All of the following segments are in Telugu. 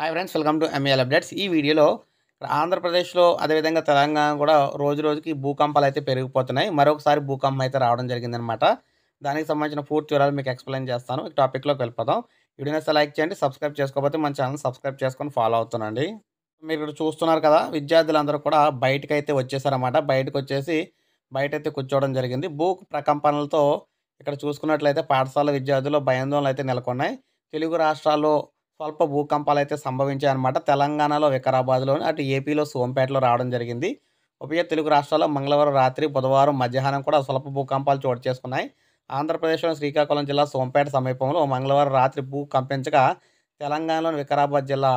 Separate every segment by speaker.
Speaker 1: hi friends welcome to M A L updates ఈ వీడియోలో ఆంధ్రప్రదేశ్లో అదేవిధంగా తెలంగాణ కూడా రోజు రోజుకి భూకంపాలు అయితే పెరిగిపోతున్నాయి మరొకసారి భూకంపం అయితే రావడం జరిగిందనమాట దానికి సంబంధించిన పూర్తి వివరాలు మీకు ఎక్స్ప్లెయిన్ చేస్తాను ఈ టాపిక్లోకి వెళ్ళిపోదాం వీడియోని లైక్ చేయండి సబ్స్క్రైబ్ చేసుకోకపోతే మన ఛానల్ సబ్స్క్రైబ్ చేసుకొని ఫాలో అవుతుందండి మీరు ఇక్కడ చూస్తున్నారు కదా విద్యార్థులందరూ కూడా బయటకైతే అయితే వచ్చేసారన్నమాట బయటకు వచ్చేసి బయట అయితే కూర్చోవడం జరిగింది భూ ప్రకంపనలతో ఇక్కడ చూసుకున్నట్లయితే పాఠశాల విద్యార్థులు భయాందోళనలు అయితే నెలకొన్నాయి తెలుగు రాష్ట్రాల్లో స్వల్ప భూకంపాలు అయితే సంభవించాయి అనమాట తెలంగాణలో వికారాబాద్లోని అటు ఏపీలో సోంపేటలో రావడం జరిగింది ఉభయ తెలుగు రాష్ట్రాల్లో మంగళవారం రాత్రి బుధవారం మధ్యాహ్నం కూడా స్వల్ప భూకంపాలు చోటు చేసుకున్నాయి ఆంధ్రప్రదేశ్లోని శ్రీకాకుళం జిల్లా సోంపేట సమీపంలో మంగళవారం రాత్రి భూ కంపించగా తెలంగాణలోని వికారాబాద్ జిల్లా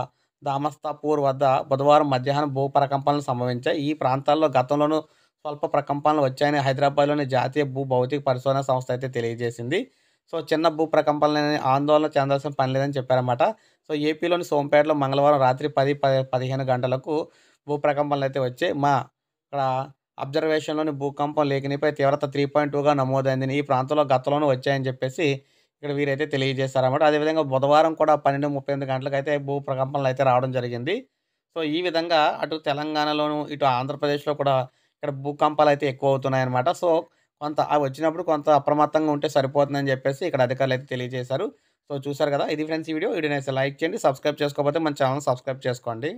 Speaker 1: దామస్తాపూర్ వద్ద బుధవారం మధ్యాహ్నం భూ ప్రకంపనలు సంభవించాయి ఈ ప్రాంతాల్లో గతంలోనూ స్వల్ప ప్రకంపనలు వచ్చాయని హైదరాబాద్లోని జాతీయ భూ భౌతిక పరిశోధన సంస్థ అయితే తెలియజేసింది సో చిన్న భూ ప్రకంపనలని ఆందోళన చెందాల్సిన పని లేదని చెప్పారన్నమాట సో ఏపీలోని సోంపేటలో మంగళవారం రాత్రి పది పది పదిహేను గంటలకు భూ ప్రకంపనలు అయితే వచ్చాయి మా ఇక్కడ అబ్జర్వేషన్లోని భూకంపం లేఖనిపై తీవ్రత త్రీ పాయింట్ టూగా నమోదైంది ఈ ప్రాంతంలో గతంలోనూ వచ్చాయని చెప్పేసి ఇక్కడ వీరైతే తెలియజేశారన్నమాట అదేవిధంగా బుధవారం కూడా పన్నెండు ముప్పై ఎనిమిది గంటలకు అయితే భూ ప్రకంపనలు అయితే రావడం జరిగింది సో ఈ విధంగా అటు తెలంగాణలోను ఇటు ఆంధ్రప్రదేశ్లో కూడా ఇక్కడ భూకంపాలు అయితే ఎక్కువ అవుతున్నాయన్నమాట సో కొంత అవి వచ్చినప్పుడు కొంత అప్రమత్తంగా ఉంటే సరిపోతుందని చెప్పేసి ఇక్కడ అధికారులు అయితే తెలియజేశారు సో చూసారు కదా ఇది ఫ్రెండ్స్ ఈ వీడియో వీడియోని లైక్ చేయండి సబ్స్క్రైబ్ చేసుకోకపోతే మన ఛానల్ సబ్స్క్రైబ్ చేసుకోండి